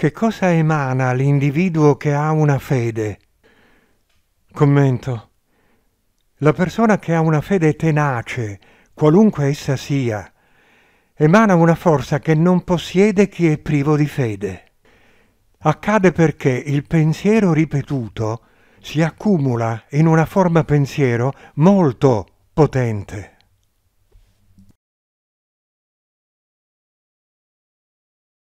Che cosa emana l'individuo che ha una fede? Commento. La persona che ha una fede tenace, qualunque essa sia, emana una forza che non possiede chi è privo di fede. Accade perché il pensiero ripetuto si accumula in una forma pensiero molto potente.